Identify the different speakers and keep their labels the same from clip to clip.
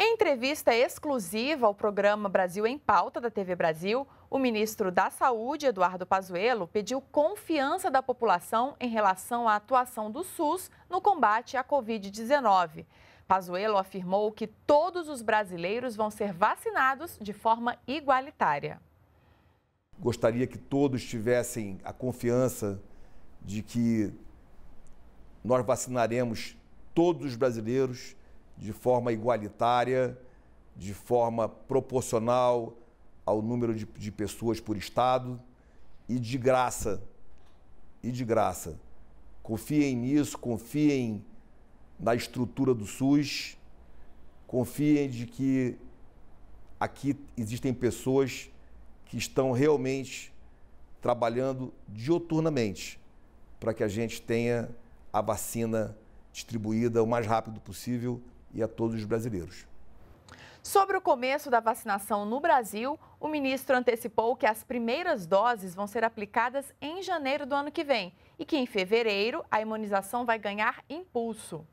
Speaker 1: Em entrevista exclusiva ao programa Brasil em Pauta da TV Brasil, o ministro da Saúde, Eduardo Pazuello, pediu confiança da população em relação à atuação do SUS no combate à Covid-19. Pazuello afirmou que todos os brasileiros vão ser vacinados de forma igualitária.
Speaker 2: Gostaria que todos tivessem a confiança de que nós vacinaremos todos os brasileiros de forma igualitária, de forma proporcional ao número de, de pessoas por estado e de graça. E de graça. Confiem nisso, confiem na estrutura do SUS, confiem de que aqui existem pessoas que estão realmente trabalhando dioturnamente para que a gente tenha a vacina distribuída o mais rápido possível e a todos os brasileiros.
Speaker 1: Sobre o começo da vacinação no Brasil, o ministro antecipou que as primeiras doses vão ser aplicadas em janeiro do ano que vem e que em fevereiro a imunização vai ganhar impulso.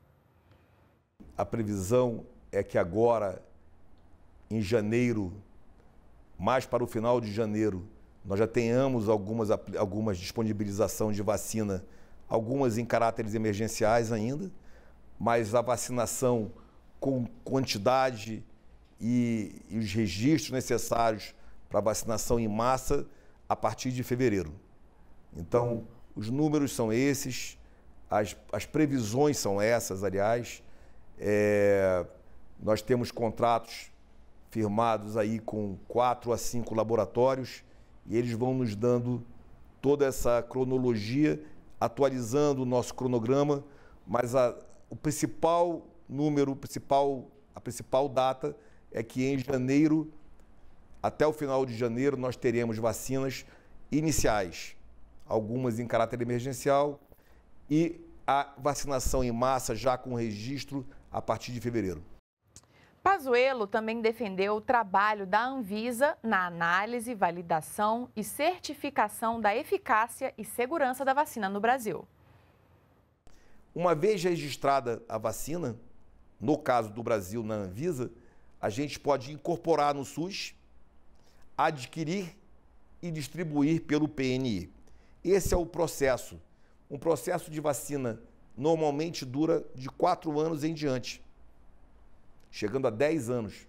Speaker 2: A previsão é que agora, em janeiro, mais para o final de janeiro, nós já tenhamos algumas, algumas disponibilização de vacina, algumas em caráteres emergenciais ainda, mas a vacinação com quantidade e, e os registros necessários para vacinação em massa a partir de fevereiro. Então, os números são esses, as, as previsões são essas, aliás. É, nós temos contratos firmados aí com quatro a cinco laboratórios e eles vão nos dando toda essa cronologia, atualizando o nosso cronograma, mas a, o principal número, principal, a principal data é que em janeiro, até o final de janeiro, nós teremos vacinas iniciais, algumas em caráter emergencial, e a vacinação em massa já com registro a partir de fevereiro.
Speaker 1: Pazuello também defendeu o trabalho da Anvisa na análise, validação e certificação da eficácia e segurança da vacina no Brasil.
Speaker 2: Uma vez registrada a vacina, no caso do Brasil, na Anvisa, a gente pode incorporar no SUS, adquirir e distribuir pelo PNI. Esse é o processo. Um processo de vacina normalmente dura de quatro anos em diante, chegando a dez anos.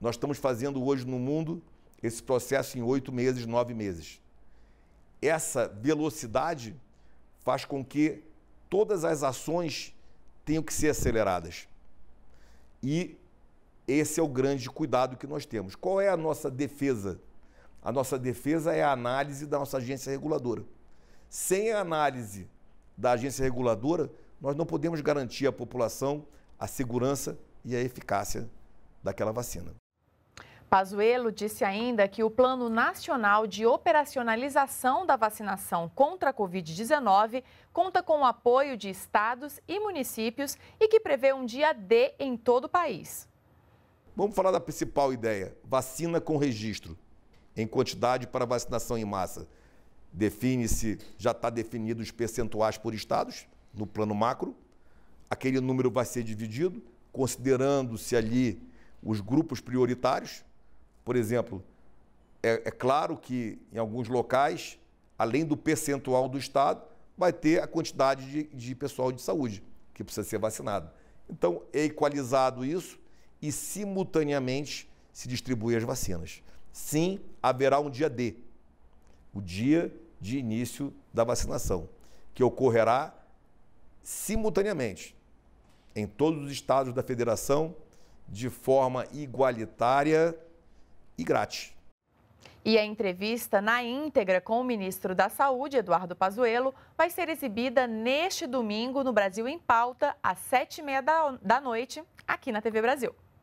Speaker 2: Nós estamos fazendo hoje no mundo esse processo em oito meses, nove meses. Essa velocidade faz com que todas as ações tenham que ser aceleradas. E esse é o grande cuidado que nós temos. Qual é a nossa defesa? A nossa defesa é a análise da nossa agência reguladora. Sem a análise da agência reguladora, nós não podemos garantir à população a segurança e a eficácia daquela vacina.
Speaker 1: Pazuello disse ainda que o Plano Nacional de Operacionalização da Vacinação contra a Covid-19 conta com o apoio de estados e municípios e que prevê um dia D em todo o país.
Speaker 2: Vamos falar da principal ideia: vacina com registro em quantidade para vacinação em massa. Define-se, já está definido os percentuais por estados no plano macro. Aquele número vai ser dividido, considerando-se ali os grupos prioritários, por exemplo, é, é claro que em alguns locais, além do percentual do Estado, vai ter a quantidade de, de pessoal de saúde que precisa ser vacinado. Então, é equalizado isso e, simultaneamente, se distribui as vacinas. Sim, haverá um dia D, o dia de início da vacinação, que ocorrerá simultaneamente em todos os estados da federação de forma igualitária e grátis.
Speaker 1: E a entrevista na íntegra com o ministro da Saúde, Eduardo Pazuello, vai ser exibida neste domingo no Brasil em Pauta, às sete e meia da noite, aqui na TV Brasil.